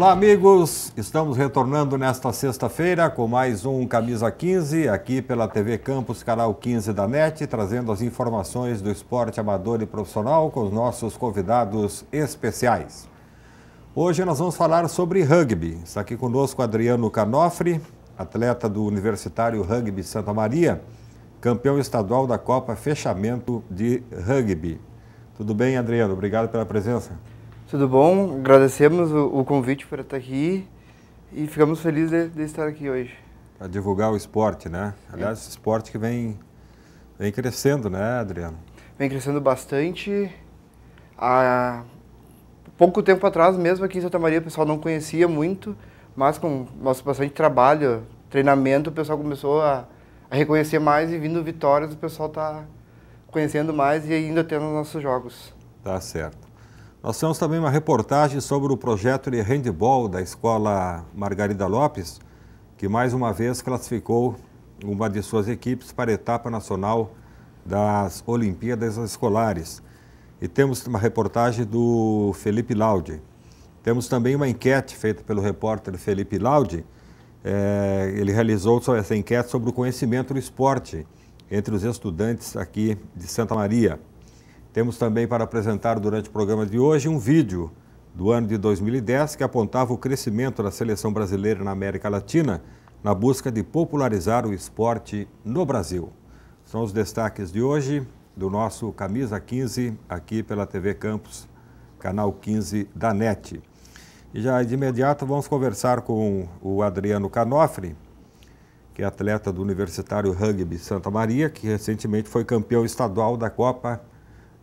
Olá, amigos! Estamos retornando nesta sexta-feira com mais um Camisa 15, aqui pela TV Campus, canal 15 da NET, trazendo as informações do esporte amador e profissional com os nossos convidados especiais. Hoje nós vamos falar sobre rugby. Está aqui conosco Adriano Canofre, atleta do Universitário Rugby Santa Maria, campeão estadual da Copa Fechamento de Rugby. Tudo bem, Adriano? Obrigado pela presença. Tudo bom? Agradecemos o, o convite para estar aqui e ficamos felizes de, de estar aqui hoje. Para divulgar o esporte, né? É. Aliás, esse esporte que vem, vem crescendo, né, Adriano? Vem crescendo bastante. Há pouco tempo atrás, mesmo aqui em Santa Maria, o pessoal não conhecia muito, mas com nosso bastante trabalho, treinamento, o pessoal começou a, a reconhecer mais e vindo vitórias, o pessoal está conhecendo mais e ainda tendo nossos jogos. Tá certo. Nós temos também uma reportagem sobre o projeto de handball da escola Margarida Lopes, que mais uma vez classificou uma de suas equipes para a etapa nacional das Olimpíadas Escolares. E temos uma reportagem do Felipe Laude. Temos também uma enquete feita pelo repórter Felipe Laude. É, ele realizou essa enquete sobre o conhecimento do esporte entre os estudantes aqui de Santa Maria. Temos também para apresentar durante o programa de hoje um vídeo do ano de 2010 que apontava o crescimento da seleção brasileira na América Latina na busca de popularizar o esporte no Brasil. São os destaques de hoje do nosso Camisa 15 aqui pela TV Campos, canal 15 da NET. E já de imediato vamos conversar com o Adriano Canofre, que é atleta do Universitário Rugby Santa Maria, que recentemente foi campeão estadual da Copa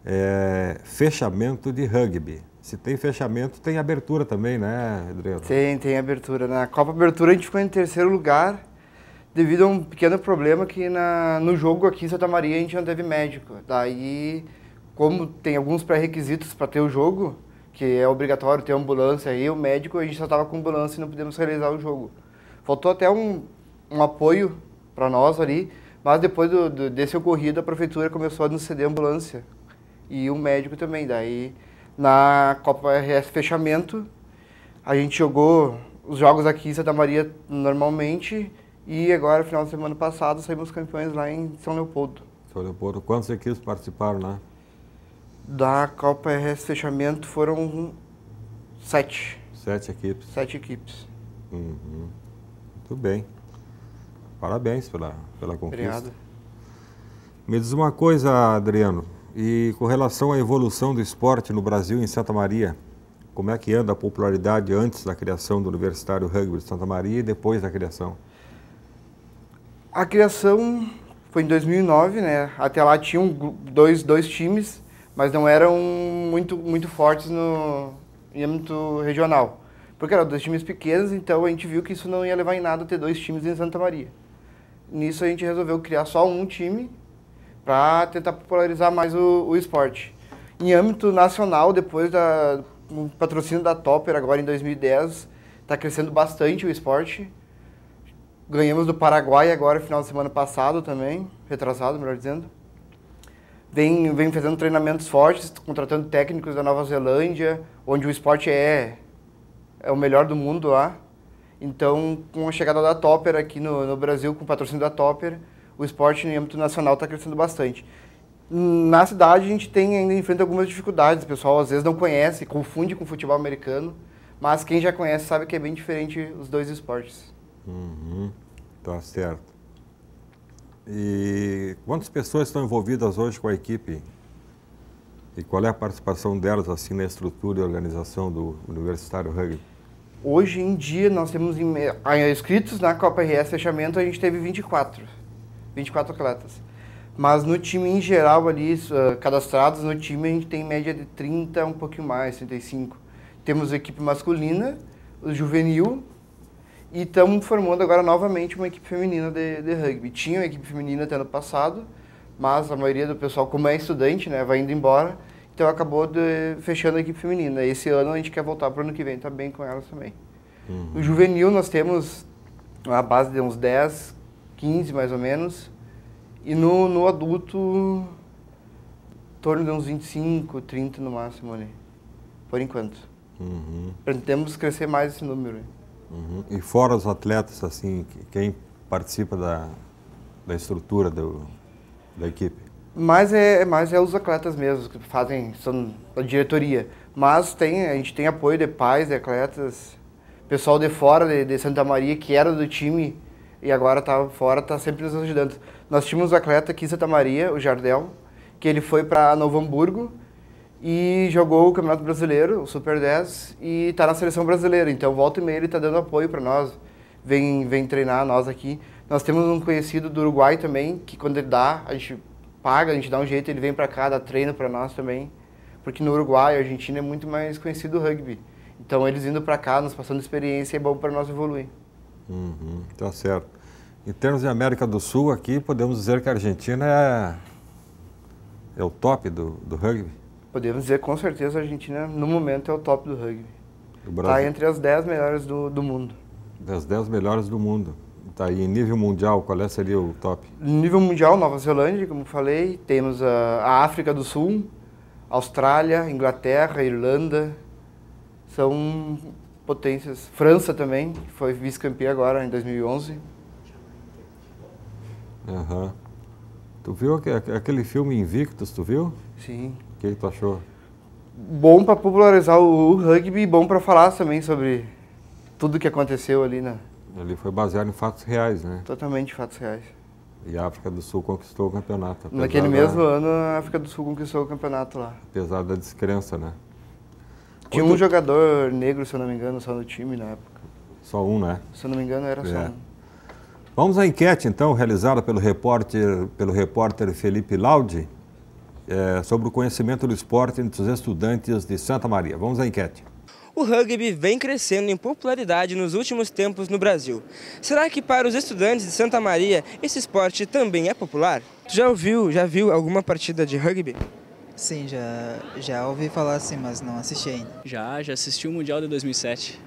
é, fechamento de rugby. Se tem fechamento, tem abertura também, né, Adriano? Tem, tem abertura. Na Copa Abertura a gente ficou em terceiro lugar devido a um pequeno problema que na, no jogo aqui em Santa Maria a gente não teve médico. Daí, como tem alguns pré-requisitos para ter o jogo, que é obrigatório ter ambulância e o médico, a gente só estava com ambulância e não pudemos realizar o jogo. Faltou até um, um apoio para nós ali, mas depois do, do, desse ocorrido a prefeitura começou a nos ceder ambulância e o médico também. Daí na Copa RS Fechamento, a gente jogou os jogos aqui em Santa Maria normalmente e agora, final de semana passado, saímos campeões lá em São Leopoldo. São Leopoldo, quantas equipes participaram lá? Né? Da Copa RS Fechamento foram sete. Sete equipes? Sete equipes. Uhum. Muito bem. Parabéns pela, pela conquista. Obrigado. Me diz uma coisa, Adriano. E com relação à evolução do esporte no Brasil em Santa Maria, como é que anda a popularidade antes da criação do Universitário Rugby de Santa Maria e depois da criação? A criação foi em 2009, né? Até lá tinham dois, dois times, mas não eram muito, muito fortes no âmbito regional. Porque eram dois times pequenos, então a gente viu que isso não ia levar em nada ter dois times em Santa Maria. Nisso a gente resolveu criar só um time para tentar popularizar mais o, o, esporte. Em âmbito nacional, depois da um patrocínio da Topper agora em 2010, está crescendo bastante o esporte. Ganhamos do Paraguai agora, final de semana passado também, retrasado, melhor dizendo. Vem, vem fazendo treinamentos fortes, contratando técnicos da Nova Zelândia, onde o esporte é, é o melhor do mundo lá. Então, com a chegada da Topper aqui no, no Brasil, com o patrocínio da Topper, o esporte no âmbito nacional está crescendo bastante. Na cidade a gente tem ainda enfrenta algumas dificuldades, o pessoal às vezes não conhece, confunde com futebol americano, mas quem já conhece sabe que é bem diferente os dois esportes. Uhum, tá certo. E quantas pessoas estão envolvidas hoje com a equipe? E qual é a participação delas assim na estrutura e organização do Universitário Rugby? Hoje em dia nós temos ah, inscritos na Copa RS Fechamento, a gente teve 24. 24 atletas. Mas no time em geral ali, ah, cadastrados no time, a gente tem média de 30, um pouquinho mais, 35. Temos a equipe masculina, o juvenil, e estamos formando agora novamente uma equipe feminina de, de rugby. Tinha uma equipe feminina até ano passado, mas a maioria do pessoal, como é estudante, né, vai indo embora, então acabou de, fechando a equipe feminina. Esse ano a gente quer voltar para o ano que vem, está bem com elas também. Uhum. O juvenil nós temos a base de uns 10 15 mais ou menos. E no, no adulto, em torno de uns 25, 30 no máximo ali. Por enquanto. Uhum. crescer mais esse número. Uhum. E fora os atletas, assim, quem participa da, da estrutura do, da equipe? mais é, mais é os atletas mesmo, que fazem, são a diretoria. Mas tem, a gente tem apoio de pais, de atletas, pessoal de fora de, de Santa Maria que era do time e agora tá fora, tá sempre nos ajudando. Nós tínhamos um atleta aqui em Santa Maria, o Jardel, que ele foi para Novo Hamburgo e jogou o Campeonato Brasileiro, o Super 10, e está na seleção brasileira. Então, volta e meia ele está dando apoio para nós, vem, vem treinar nós aqui. Nós temos um conhecido do Uruguai também, que quando ele dá, a gente paga, a gente dá um jeito, ele vem para cá, dá treino para nós também. Porque no Uruguai, a Argentina é muito mais conhecido o rugby. Então, eles indo para cá, nos passando experiência, é bom para nós evoluir. Uhum, tá certo. Em termos de América do Sul, aqui podemos dizer que a Argentina é, é o top do, do rugby? Podemos dizer com certeza a Argentina, no momento, é o top do rugby. Está entre as 10 melhores do, do mundo. Das 10 melhores do mundo. Tá, e em nível mundial, qual é, seria o top? Nível mundial, Nova Zelândia, como falei, temos a, a África do Sul, Austrália, Inglaterra, Irlanda. São potências. França também, foi vice-campeã agora em 2011. Aham. Uhum. Tu viu aquele filme Invictus, tu viu? Sim. O que, que tu achou? Bom para popularizar o rugby e bom para falar também sobre tudo que aconteceu ali na... Ele foi baseado em fatos reais, né? Totalmente fatos reais. E a África do Sul conquistou o campeonato. Naquele mesmo ano, a África do Sul conquistou o campeonato lá. Apesar da descrença, né? Tinha Quando... um jogador negro, se eu não me engano, só no time na época. Só um, né? Se eu não me engano, era é. só um. Vamos à enquete, então, realizada pelo repórter, pelo repórter Felipe Laudi, é, sobre o conhecimento do esporte entre os estudantes de Santa Maria. Vamos à enquete. O rugby vem crescendo em popularidade nos últimos tempos no Brasil. Será que para os estudantes de Santa Maria esse esporte também é popular? Tu já ouviu, já viu alguma partida de rugby? Sim, já, já ouvi falar assim, mas não assisti ainda. Já, já assisti o Mundial de 2007.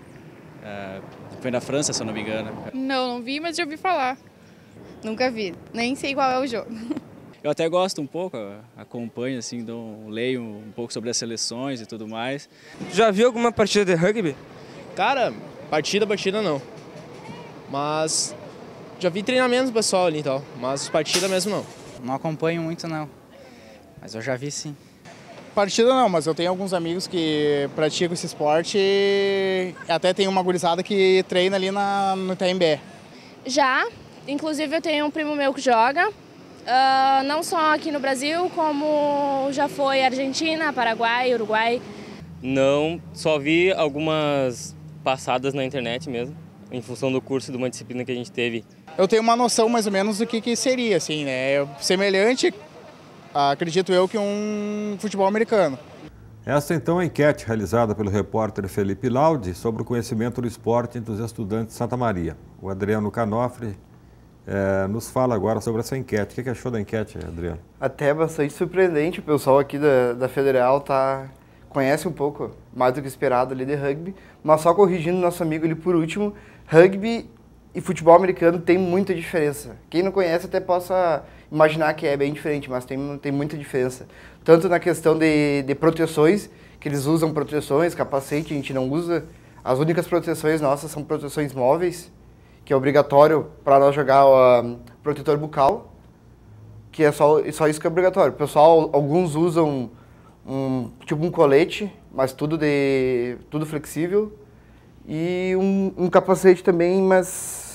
É, foi na França, se eu não me engano. Não, não vi, mas já ouvi falar. Nunca vi, nem sei qual é o jogo. Eu até gosto um pouco, acompanho, assim, dou, leio um pouco sobre as seleções e tudo mais. Já viu alguma partida de rugby? Cara, partida, partida não. Mas já vi treinamentos pessoal ali e tal, mas partida mesmo não. Não acompanho muito não. Mas eu já vi sim. Partida não, mas eu tenho alguns amigos que praticam esse esporte e até tem uma gurizada que treina ali na, no TMB. Já, inclusive eu tenho um primo meu que joga, uh, não só aqui no Brasil, como já foi Argentina, Paraguai, Uruguai. Não, só vi algumas passadas na internet mesmo, em função do curso de uma disciplina que a gente teve. Eu tenho uma noção mais ou menos do que, que seria, assim, né? É semelhante acredito eu, que um futebol americano. Essa então é a enquete realizada pelo repórter Felipe Laudi sobre o conhecimento do esporte entre os estudantes de Santa Maria. O Adriano Canofre é, nos fala agora sobre essa enquete. O que, é que achou da enquete, Adriano? Até bastante surpreendente. O pessoal aqui da, da Federal tá, conhece um pouco mais do que esperado ali de rugby. Mas só corrigindo nosso amigo ali por último, rugby e futebol americano tem muita diferença. Quem não conhece até possa imaginar que é bem diferente, mas tem, tem muita diferença. Tanto na questão de, de proteções, que eles usam proteções, capacete a gente não usa. As únicas proteções nossas são proteções móveis, que é obrigatório para nós jogar o ah, um, protetor bucal, que é só, só isso que é obrigatório. Pessoal, alguns usam um, tipo um colete, mas tudo, de, tudo flexível, e um, um capacete também, mas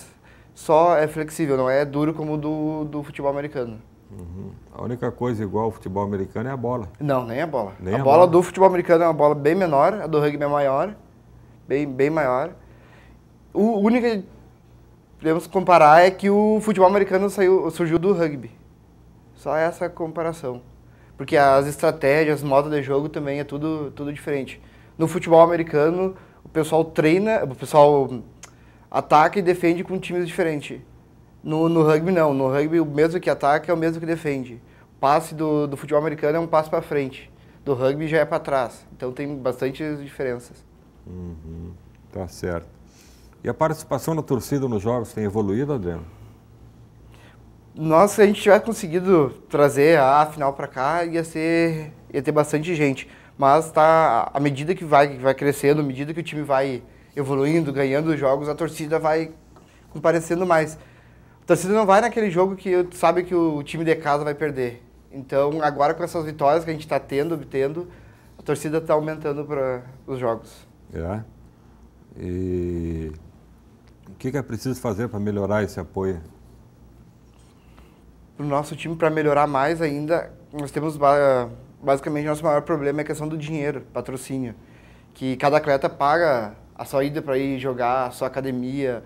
só é flexível, não é duro como o do, do futebol americano. Uhum. A única coisa igual ao futebol americano é a bola. Não, nem a bola. Nem a, a bola, bola, do futebol americano é uma bola bem menor, a do rugby é maior, bem, bem maior. O único que podemos comparar é que o futebol americano saiu, surgiu do rugby. Só essa comparação. Porque as estratégias, as modas de jogo também é tudo, tudo diferente. No futebol americano, o pessoal treina, o pessoal ataca e defende com times diferentes. No, no rugby, não. No rugby, o mesmo que ataca é o mesmo que defende. O passe do, do futebol americano é um passo para frente. Do rugby já é para trás. Então tem bastantes diferenças. Uhum. Tá certo. E a participação da torcida nos jogos tem evoluído, Adriano? Nossa, se a gente tivesse conseguido trazer a final para cá, ia, ser, ia ter bastante gente. Mas tá, à medida que vai, que vai crescendo, à medida que o time vai evoluindo, ganhando jogos, a torcida vai comparecendo mais. A torcida não vai naquele jogo que sabe que o time de casa vai perder. Então, agora com essas vitórias que a gente está tendo, obtendo, a torcida está aumentando para os jogos. É. E o que, que é preciso fazer para melhorar esse apoio? Para o nosso time, para melhorar mais ainda, nós temos basicamente nosso maior problema é a questão do dinheiro, patrocínio. Que cada atleta paga a sua ida para ir jogar, a sua academia,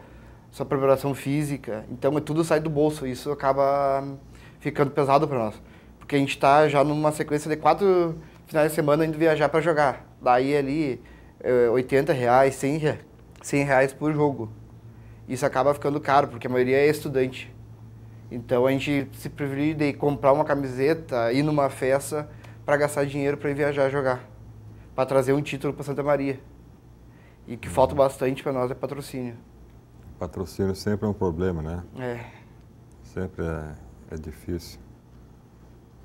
a sua preparação física. Então é tudo sai do bolso e isso acaba hum, ficando pesado para nós. Porque a gente está já numa sequência de quatro finais de semana indo viajar para jogar. Daí ali, 80 é, reais, 100, 100 reais por jogo. Isso acaba ficando caro, porque a maioria é estudante. Então a gente se privilegia de comprar uma camiseta, ir numa festa, para gastar dinheiro para ir viajar jogar. Para trazer um título para Santa Maria. E que falta bastante para nós é patrocínio. Patrocínio sempre é um problema, né? É. Sempre é, é difícil.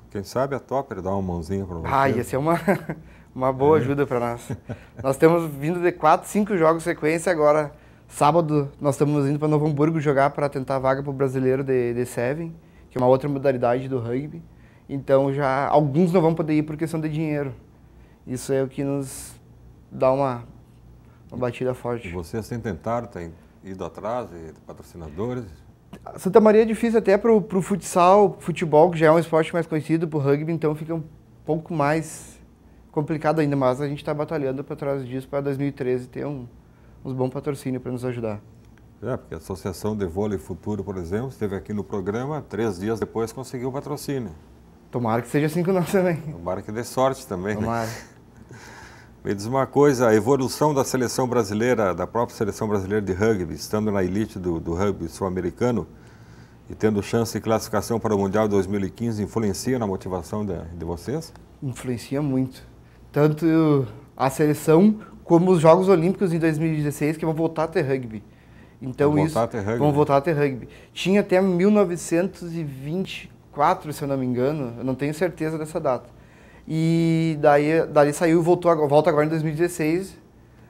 Quem sabe a Topper dá uma mãozinha para você. Ah, ia ser uma, uma boa é. ajuda para nós. nós temos vindo de quatro, cinco jogos sequência agora. Sábado nós estamos indo para Novo Hamburgo jogar para tentar a vaga para o brasileiro de, de Seven, que é uma outra modalidade do rugby. Então já alguns não vão poder ir por questão de dinheiro. Isso é o que nos dá uma uma batida forte. E vocês têm tentado, têm ido atrás, patrocinadores? Santa Maria é difícil até para o futsal, futebol, que já é um esporte mais conhecido, para o rugby, então fica um pouco mais complicado ainda, mas a gente está batalhando para trás disso para 2013 ter um, uns bons patrocínios para nos ajudar. É, porque a Associação de Vôlei Futuro, por exemplo, esteve aqui no programa, três dias depois conseguiu o patrocínio. Tomara que seja assim com nós também. Tomara que dê sorte também. Né? Tomara. Né? Me diz uma coisa, a evolução da seleção brasileira, da própria seleção brasileira de rugby, estando na elite do, do rugby sul-americano e tendo chance de classificação para o Mundial 2015, influencia na motivação de, de vocês? Influencia muito. Tanto a seleção como os Jogos Olímpicos em 2016, que vão voltar a ter rugby. Então vão isso, voltar a ter rugby. vão voltar a ter rugby. Tinha até 1924, se eu não me engano, eu não tenho certeza dessa data e daí, dali saiu e voltou, volta agora em 2016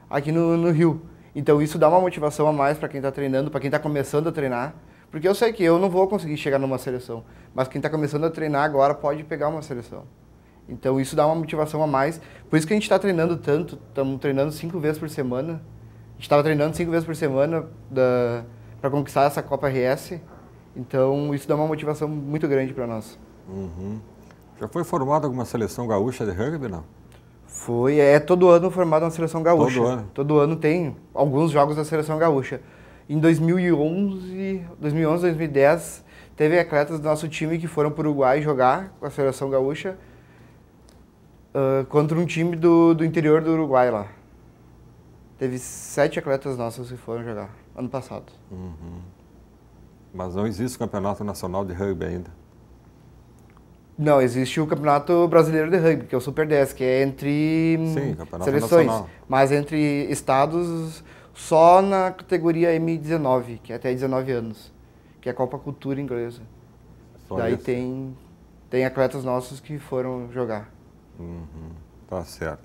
aqui no, no Rio. Então isso dá uma motivação a mais para quem está treinando, para quem está começando a treinar. Porque eu sei que eu não vou conseguir chegar numa seleção, mas quem está começando a treinar agora pode pegar uma seleção. Então isso dá uma motivação a mais. Por isso que a gente está treinando tanto, estamos treinando cinco vezes por semana. A gente estava treinando cinco vezes por semana para conquistar essa Copa RS. Então isso dá uma motivação muito grande para nós. Uhum. Já foi formada alguma seleção gaúcha de rugby, não? Foi, é todo ano é formada uma seleção gaúcha. Todo ano? Todo ano tem alguns jogos da seleção gaúcha. Em 2011, 2011, 2010, teve atletas do nosso time que foram para o Uruguai jogar com a seleção gaúcha uh, contra um time do, do interior do Uruguai lá. Teve sete atletas nossos que foram jogar ano passado. Uhum. Mas não existe campeonato nacional de rugby ainda. Não, existe o Campeonato Brasileiro de Rugby, que é o Super 10, que é entre hum, Sim, seleções. Nacional. Mas entre estados, só na categoria M19, que é até 19 anos, que é a Copa Cultura Inglesa. Só Daí tem, tem atletas nossos que foram jogar. Uhum, tá certo.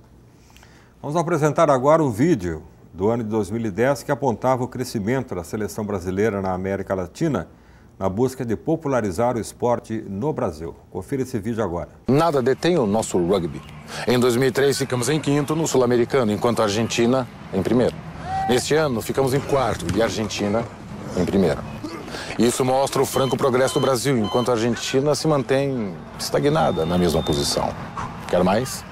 Vamos apresentar agora o vídeo do ano de 2010 que apontava o crescimento da seleção brasileira na América Latina na busca de popularizar o esporte no Brasil. Confira esse vídeo agora. Nada detém o nosso rugby. Em 2003 ficamos em quinto no Sul-Americano, enquanto a Argentina em primeiro. Neste ano ficamos em quarto e a Argentina em primeiro. Isso mostra o franco progresso do Brasil, enquanto a Argentina se mantém estagnada na mesma posição. Quer mais?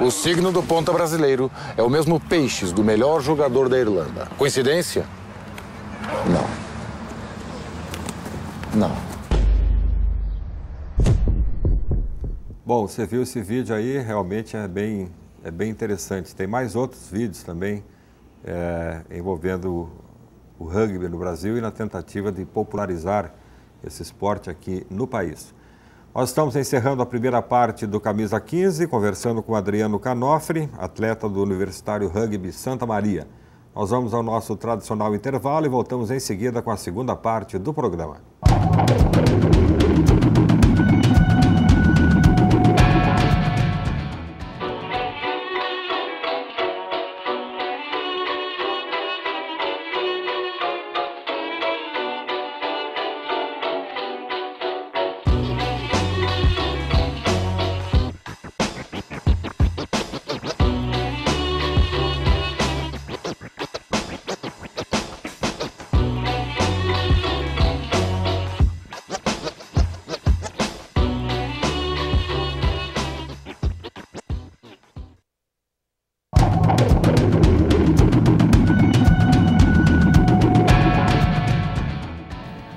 O signo do ponta brasileiro é o mesmo peixes do melhor jogador da Irlanda. Coincidência? Não. Não. Bom, você viu esse vídeo aí, realmente é bem, é bem interessante. Tem mais outros vídeos também é, envolvendo o rugby no Brasil e na tentativa de popularizar esse esporte aqui no país. Nós estamos encerrando a primeira parte do Camisa 15, conversando com Adriano Canofre, atleta do Universitário Rugby Santa Maria. Nós vamos ao nosso tradicional intervalo e voltamos em seguida com a segunda parte do programa. Thank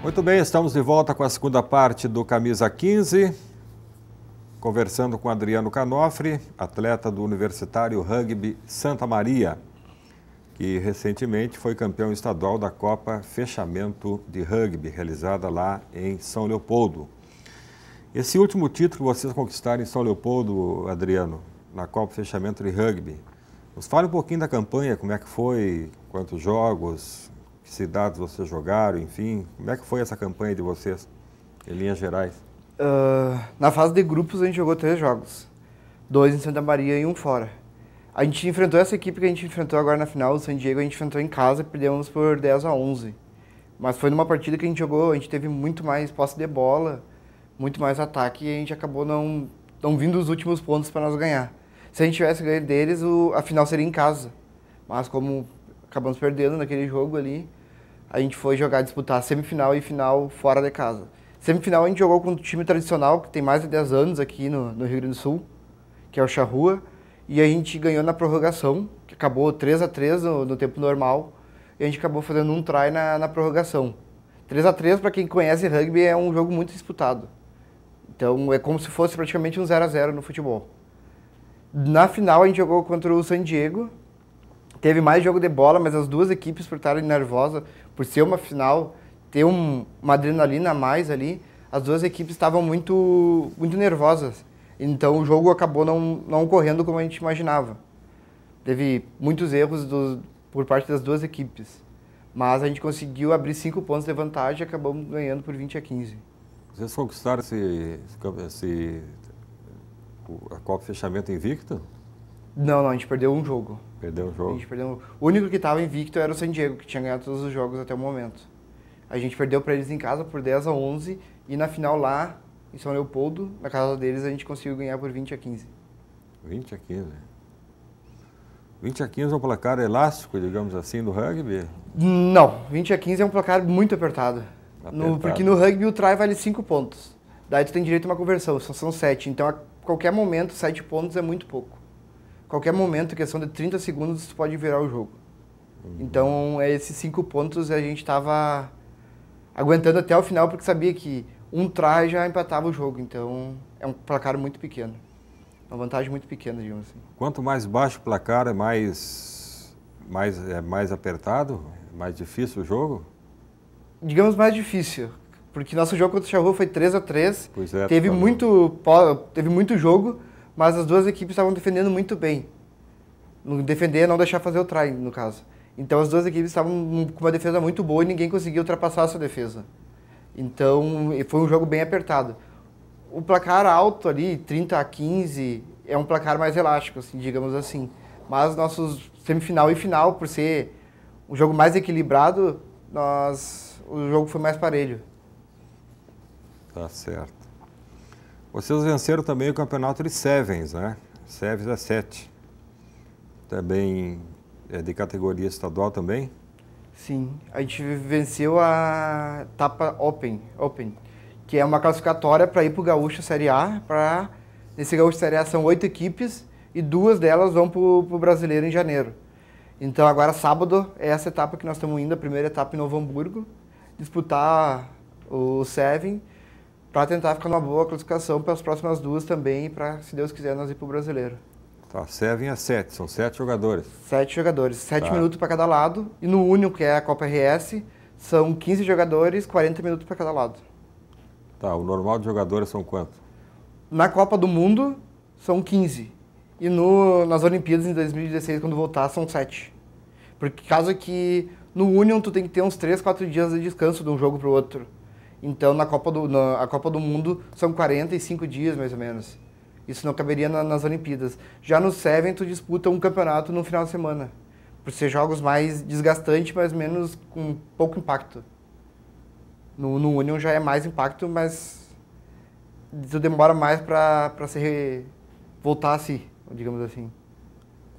Muito bem, estamos de volta com a segunda parte do Camisa 15, conversando com Adriano Canofre, atleta do Universitário Rugby Santa Maria, que recentemente foi campeão estadual da Copa Fechamento de Rugby, realizada lá em São Leopoldo. Esse último título que vocês conquistaram em São Leopoldo, Adriano, na Copa Fechamento de Rugby, nos fale um pouquinho da campanha, como é que foi, quantos jogos, que cidades vocês jogaram, enfim? Como é que foi essa campanha de vocês, em linhas gerais? Uh, na fase de grupos a gente jogou três jogos, dois em Santa Maria e um fora. A gente enfrentou essa equipe que a gente enfrentou agora na final, o San Diego, a gente enfrentou em casa e perdemos por 10 a 11. Mas foi numa partida que a gente jogou, a gente teve muito mais posse de bola, muito mais ataque e a gente acabou não, não vindo os últimos pontos para nós ganhar. Se a gente tivesse ganho deles, o, a final seria em casa. Mas como acabamos perdendo naquele jogo ali, a gente foi jogar, disputar semifinal e final fora de casa. Semifinal a gente jogou com o time tradicional, que tem mais de 10 anos aqui no, no Rio Grande do Sul, que é o Charrua, e a gente ganhou na prorrogação, que acabou 3 a 3 no, no tempo normal, e a gente acabou fazendo um try na, na prorrogação. 3 a 3 para quem conhece rugby, é um jogo muito disputado. Então é como se fosse praticamente um 0 a 0 no futebol. Na final a gente jogou contra o San Diego, Teve mais jogo de bola, mas as duas equipes por estarem nervosas, por ser uma final, ter um, uma adrenalina a mais ali, as duas equipes estavam muito, muito nervosas. Então o jogo acabou não, não ocorrendo como a gente imaginava. Teve muitos erros do, por parte das duas equipes. Mas a gente conseguiu abrir cinco pontos de vantagem e acabamos ganhando por 20 a 15. Vocês conquistaram esse, esse a Copa Fechamento invicto? Não, não, a gente perdeu um jogo. Perdeu o jogo. A gente perdeu. O único que estava invicto era o San Diego, que tinha ganhado todos os jogos até o momento. A gente perdeu para eles em casa por 10 a 11 e na final lá em São Leopoldo, na casa deles, a gente conseguiu ganhar por 20 a 15. 20 a 15. 20 a 15 é um placar elástico, digamos assim, do rugby? Não, 20 a 15 é um placar muito apertado. apertado. No, porque no rugby o try vale 5 pontos. Daí tu tem direito a uma conversão, são 7. Então a qualquer momento 7 pontos é muito pouco qualquer momento, questão de 30 segundos, tu pode virar o jogo. Uhum. Então, é esses cinco pontos a gente estava aguentando até o final, porque sabia que um try já empatava o jogo. Então, é um placar muito pequeno. Uma vantagem muito pequena, digamos assim. Quanto mais baixo o placar, é mais, mais, é mais apertado? É mais difícil o jogo? Digamos mais difícil. Porque nosso jogo contra o Charrua foi 3 a 3 é, Teve, tá muito, teve muito jogo mas as duas equipes estavam defendendo muito bem. Defender é não deixar fazer o try, no caso. Então as duas equipes estavam com uma defesa muito boa e ninguém conseguia ultrapassar essa defesa. Então foi um jogo bem apertado. O placar alto ali, 30 a 15, é um placar mais elástico, assim, digamos assim. Mas nossos semifinal e final, por ser um jogo mais equilibrado, nós o jogo foi mais parelho. Tá certo. Vocês venceram também o campeonato de Sevens, né? Sevens é 7. Também é de categoria estadual também? Sim, a gente venceu a etapa Open, Open que é uma classificatória para ir para o Gaúcho Série A. Pra, nesse Gaúcho Série A são oito equipes e duas delas vão para o Brasileiro em janeiro. Então agora sábado é essa etapa que nós estamos indo, a primeira etapa em Novo Hamburgo, disputar o Seven para tentar ficar numa boa classificação para as próximas duas também, para, se Deus quiser, nós ir para o brasileiro. Tá, servem a sete, são sete jogadores. Sete jogadores, sete tá. minutos para cada lado. E no único, que é a Copa RS, são 15 jogadores, 40 minutos para cada lado. Tá, o normal de jogadores são quantos? Na Copa do Mundo, são 15. E no, nas Olimpíadas, em 2016, quando voltar, são sete. Porque caso que no Union, tu tem que ter uns três, quatro dias de descanso de um jogo para o outro. Então, na Copa do, na, a Copa do Mundo são 45 dias, mais ou menos. Isso não caberia na, nas Olimpíadas. Já no Seven, tu disputa um campeonato no final de semana. Por ser jogos mais desgastantes, mas menos com pouco impacto. No, no Union já é mais impacto, mas tu demora mais para se voltar a si, digamos assim.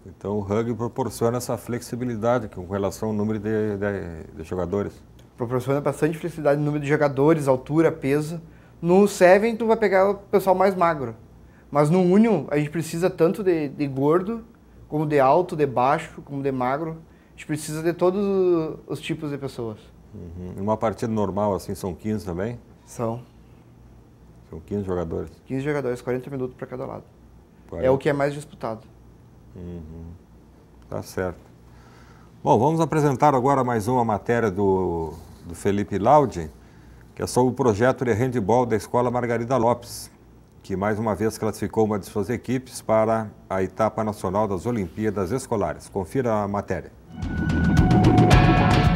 Então o rugby proporciona essa flexibilidade com relação ao número de, de, de jogadores proporciona bastante felicidade no número de jogadores, altura, peso. No Seven, tu vai pegar o pessoal mais magro. Mas no Union, a gente precisa tanto de, de gordo, como de alto, de baixo, como de magro. A gente precisa de todos os tipos de pessoas. Uhum. Uma partida normal, assim, são 15 também? São. São 15 jogadores? 15 jogadores, 40 minutos para cada lado. 40. É o que é mais disputado. Uhum. Tá certo. Bom, vamos apresentar agora mais uma matéria do do Felipe Laudi, que é sobre o projeto de handball da Escola Margarida Lopes, que mais uma vez classificou uma de suas equipes para a etapa nacional das Olimpíadas Escolares. Confira a matéria.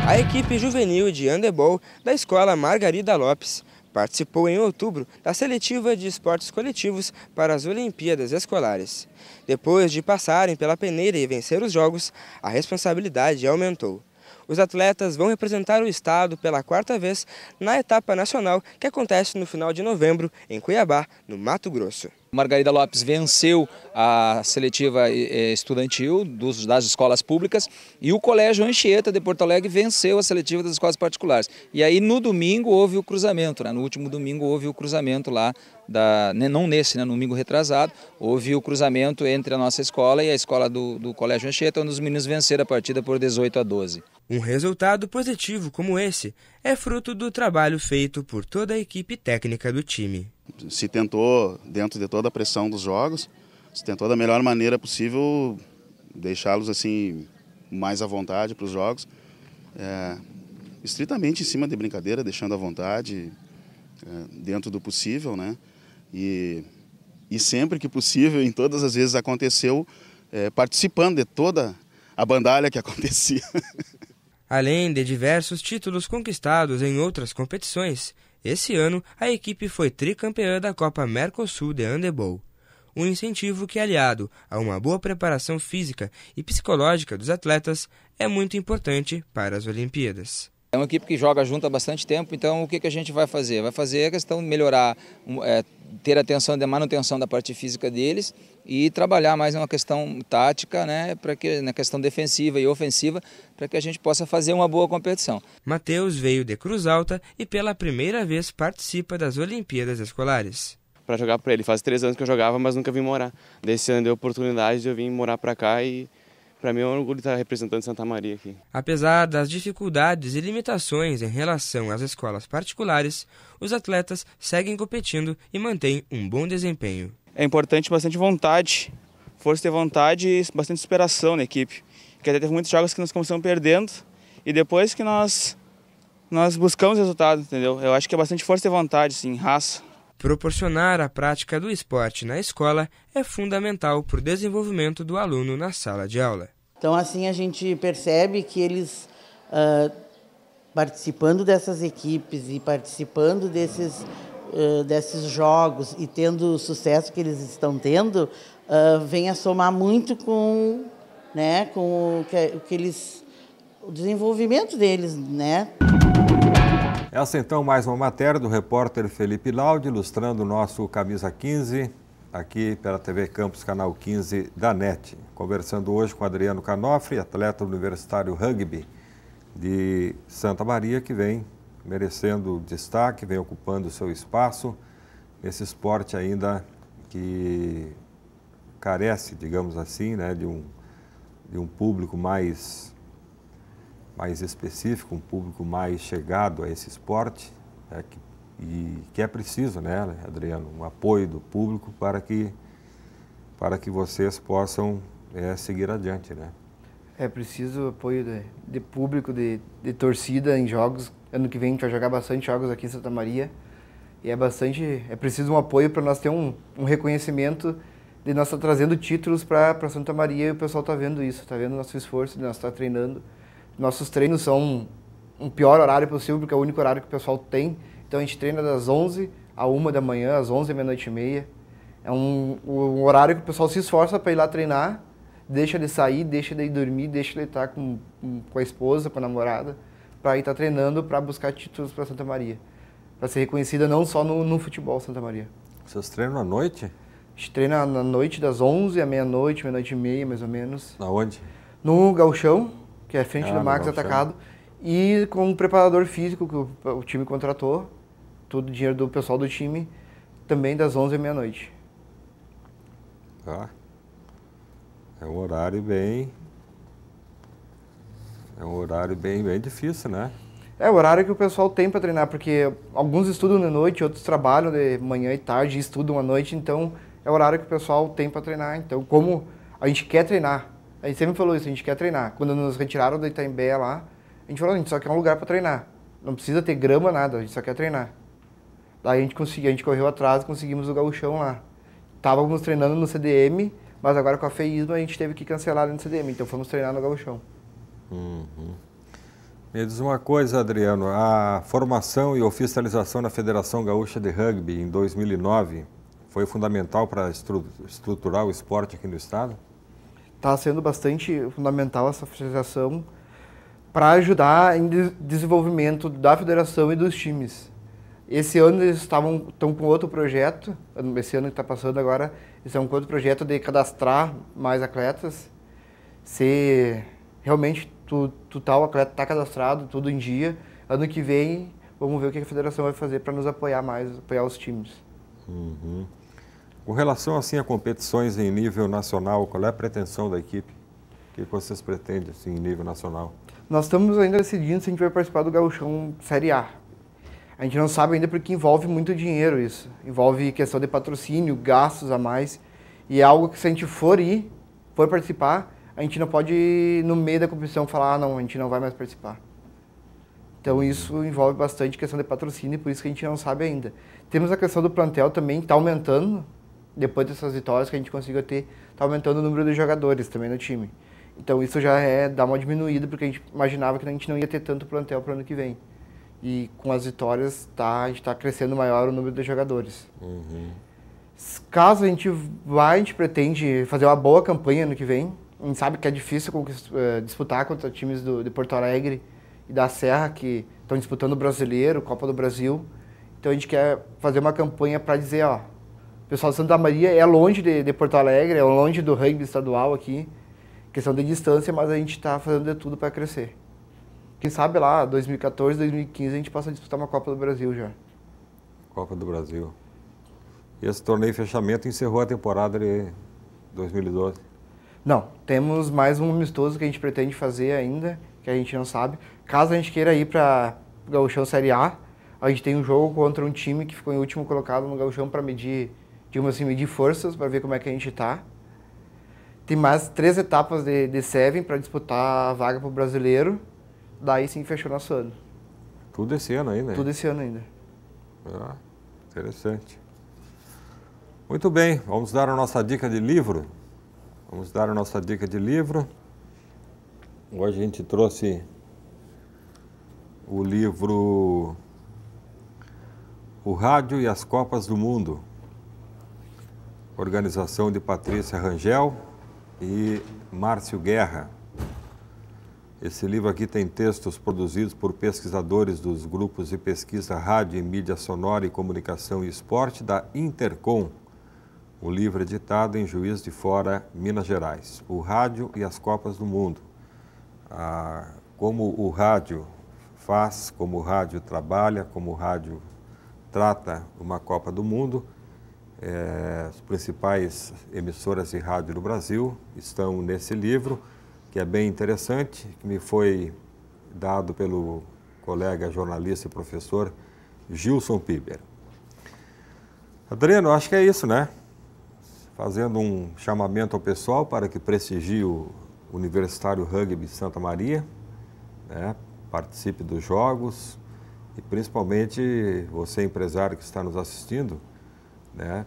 A equipe juvenil de handebol da Escola Margarida Lopes participou em outubro da seletiva de esportes coletivos para as Olimpíadas Escolares. Depois de passarem pela peneira e vencer os jogos, a responsabilidade aumentou. Os atletas vão representar o estado pela quarta vez na etapa nacional que acontece no final de novembro em Cuiabá, no Mato Grosso. Margarida Lopes venceu a seletiva eh, eh, estudantil dos, das escolas públicas e o Colégio Anchieta de Porto Alegre venceu a seletiva das escolas particulares. E aí no domingo houve o cruzamento, né? no último domingo houve o cruzamento lá da, né, não nesse, né, no domingo retrasado, houve o cruzamento entre a nossa escola e a escola do, do Colégio Anchieta, onde os meninos venceram a partida por 18 a 12. Um resultado positivo como esse é fruto do trabalho feito por toda a equipe técnica do time. Se tentou, dentro de toda a pressão dos jogos, se tentou da melhor maneira possível deixá-los assim mais à vontade para os jogos, é, estritamente em cima de brincadeira, deixando à vontade, é, dentro do possível, né? E, e sempre que possível, em todas as vezes aconteceu, é, participando de toda a bandalha que acontecia. Além de diversos títulos conquistados em outras competições, esse ano a equipe foi tricampeã da Copa Mercosul de Handebol. Um incentivo que, aliado a uma boa preparação física e psicológica dos atletas, é muito importante para as Olimpíadas. É uma equipe que joga junto há bastante tempo, então o que, a gente vai fazer? Vai fazer a questão de melhorar, hum, é, ter atenção da manutenção da parte física deles e trabalhar mais uma questão tática, né, para que na questão defensiva e ofensiva, para que a gente possa fazer uma boa competição. Matheus veio de Cruz Alta e pela primeira vez participa das Olimpíadas Escolares. Para jogar para ele, faz três anos que eu jogava, mas nunca vim morar. Desse ano deu oportunidade de eu vir morar para cá e para mim é um orgulho estar representando Santa Maria aqui. Apesar das dificuldades e limitações em relação às escolas particulares, os atletas seguem competindo e mantêm um bom desempenho. É importante bastante vontade, força de vontade e bastante superação na equipe. Porque até teve muitos jogos que nós começamos perdendo e depois que nós nós buscamos resultado, entendeu? Eu acho que é bastante força de vontade, sim, raça. Proporcionar a prática do esporte na escola é fundamental para o desenvolvimento do aluno na sala de aula. Então, assim, a gente percebe que eles, uh, participando dessas equipes e participando desses, uh, desses jogos e tendo o sucesso que eles estão tendo, uh, vem a somar muito com, né, com o que, o que eles, o desenvolvimento deles, né? Essa então mais uma matéria do repórter Felipe Laude, ilustrando o nosso Camisa 15, aqui pela TV Campus, canal 15 da NET. Conversando hoje com Adriano Canofre, atleta universitário rugby de Santa Maria, que vem merecendo destaque, vem ocupando seu espaço nesse esporte ainda que carece, digamos assim, né, de, um, de um público mais, mais específico, um público mais chegado a esse esporte, né, que e que é preciso, né, Adriano, um apoio do público para que, para que vocês possam é, seguir adiante, né? É preciso apoio de, de público, de, de, torcida em jogos. Ano que vem a gente vai jogar bastante jogos aqui em Santa Maria e é bastante, é preciso um apoio para nós ter um, um, reconhecimento de nós estar tá trazendo títulos para Santa Maria e o pessoal está vendo isso, está vendo nosso esforço, nós está treinando. Nossos treinos são um, um pior horário possível, porque é o único horário que o pessoal tem então a gente treina das 11 à 1 da manhã, às 11 e meia-noite e meia. É um, um, horário que o pessoal se esforça para ir lá treinar, deixa ele sair, deixa ele dormir, deixa ele estar com, com a esposa, com a namorada, para ir estar tá treinando para buscar títulos para Santa Maria. Para ser reconhecida não só no, no futebol Santa Maria. Vocês treinam à noite? A gente treina na noite das 11 à meia-noite, meia-noite e meia, mais ou menos. Na onde? No Galchão, que é frente ah, do Max Atacado. E com um preparador físico que o, o time contratou, todo o dinheiro do pessoal do time, também das 11 à meia-noite. Tá. É um horário bem. É um horário bem, bem difícil, né? É o horário que o pessoal tem para treinar, porque alguns estudam de noite, outros trabalham de manhã e tarde, estudam à noite, então é o horário que o pessoal tem para treinar. Então, como a gente quer treinar, a gente sempre falou isso, a gente quer treinar. Quando nos retiraram da Itaimbé lá, a gente falou, a gente só quer um lugar para treinar. Não precisa ter grama, nada, a gente só quer treinar. Daí a gente conseguiu, a gente correu atrás e conseguimos o gauchão lá. Estávamos treinando no CDM, mas agora com a feísmo a gente teve que cancelar no CDM, então fomos treinar no gauchão. Uhum. Me diz uma coisa, Adriano, a formação e oficialização da Federação Gaúcha de Rugby em 2009 foi fundamental para estru estruturar o esporte aqui no estado? Está sendo bastante fundamental essa oficialização, para ajudar em desenvolvimento da federação e dos times. Esse ano eles estavam estão com outro projeto, esse ano que está passando agora, eles estão com outro projeto de cadastrar mais atletas, se realmente tu, tu tal atleta está cadastrado, tudo em dia. Ano que vem vamos ver o que a federação vai fazer para nos apoiar mais, apoiar os times. Uhum. Com relação assim a competições em nível nacional, qual é a pretensão da equipe? O que vocês pretendem assim, em nível nacional? Nós estamos ainda decidindo se a gente vai participar do Gauchão Série A. A gente não sabe ainda porque envolve muito dinheiro isso. Envolve questão de patrocínio, gastos a mais. E é algo que se a gente for ir, for participar, a gente não pode, no meio da competição, falar, ah, não, a gente não vai mais participar. Então isso envolve bastante questão de patrocínio, e por isso que a gente não sabe ainda. Temos a questão do plantel também, está aumentando, depois dessas vitórias que a gente conseguiu ter, está aumentando o número de jogadores também no time. Então isso já é dá uma diminuída, porque a gente imaginava que a gente não ia ter tanto plantel para o ano que vem. E com as vitórias, tá, a gente está crescendo maior o número de jogadores. Uhum. Caso a gente vá, a gente pretende fazer uma boa campanha ano que vem. A gente sabe que é difícil eh, disputar contra times do, de Porto Alegre e da Serra, que estão disputando o Brasileiro, Copa do Brasil. Então a gente quer fazer uma campanha para dizer, ó, o pessoal de Santa Maria é longe de, de Porto Alegre, é longe do rugby estadual aqui questão de distância, mas a gente está fazendo de tudo para crescer. Quem sabe lá, 2014, 2015, a gente passa a disputar uma Copa do Brasil já. Copa do Brasil. E esse torneio de fechamento encerrou a temporada de 2012? Não, temos mais um amistoso que a gente pretende fazer ainda, que a gente não sabe. Caso a gente queira ir para o Gauchão Série A, a gente tem um jogo contra um time que ficou em último colocado no Gauchão para medir, digamos assim, medir forças, para ver como é que a gente está. Tem mais três etapas de, de Seven para disputar a vaga para o brasileiro. Daí sim fechou nosso ano. Tudo esse ano ainda? Tudo esse ano ainda. Ah, interessante. Muito bem, vamos dar a nossa dica de livro. Vamos dar a nossa dica de livro. Hoje a gente trouxe o livro O Rádio e as Copas do Mundo, organização de Patrícia Rangel, e Márcio Guerra. Esse livro aqui tem textos produzidos por pesquisadores dos grupos de pesquisa Rádio e Mídia Sonora e Comunicação e Esporte da Intercom. O livro é editado em Juiz de Fora, Minas Gerais. O Rádio e as Copas do Mundo. Ah, como o rádio faz, como o rádio trabalha, como o rádio trata uma Copa do Mundo é, as principais emissoras de rádio do Brasil estão nesse livro, que é bem interessante, que me foi dado pelo colega jornalista e professor Gilson Piber. Adriano, acho que é isso, né? Fazendo um chamamento ao pessoal para que prestigie o Universitário Rugby Santa Maria, né? participe dos jogos e principalmente você, empresário que está nos assistindo, né?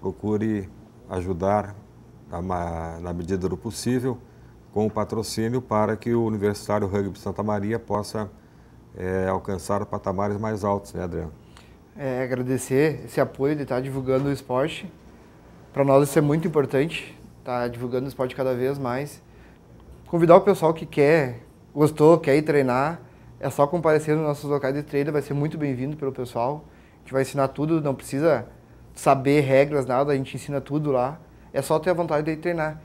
procure ajudar na, na medida do possível com o patrocínio para que o Universitário Rugby Santa Maria possa é, alcançar patamares mais altos, né, Adriano? É, agradecer esse apoio de estar divulgando o esporte. Para nós isso é muito importante, estar tá divulgando o esporte cada vez mais. Convidar o pessoal que quer, gostou, quer ir treinar, é só comparecer nos nossos locais de treino, vai ser muito bem-vindo pelo pessoal. A gente vai ensinar tudo, não precisa saber regras, nada, a gente ensina tudo lá. É só ter a vontade de treinar.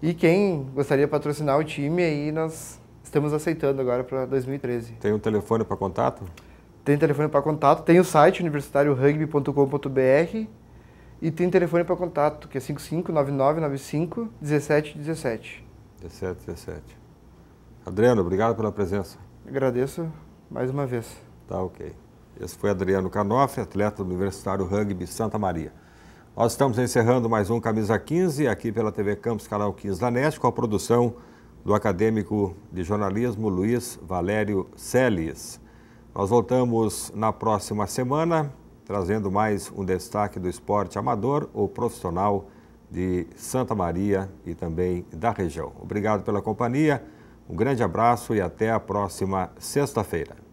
E quem gostaria de patrocinar o time, aí nós estamos aceitando agora para 2013. Tem um telefone para contato? Tem telefone para contato, tem o site universitariorugby.com.br e tem telefone para contato, que é 559995 1717. 1717. Adriano, obrigado pela presença. Agradeço mais uma vez. Tá ok. Esse foi Adriano Canoff, atleta do Universitário Rugby Santa Maria. Nós estamos encerrando mais um Camisa 15, aqui pela TV Campos, canal 15 da NET, com a produção do acadêmico de jornalismo Luiz Valério Celes. Nós voltamos na próxima semana, trazendo mais um destaque do esporte amador ou profissional de Santa Maria e também da região. Obrigado pela companhia, um grande abraço e até a próxima sexta-feira.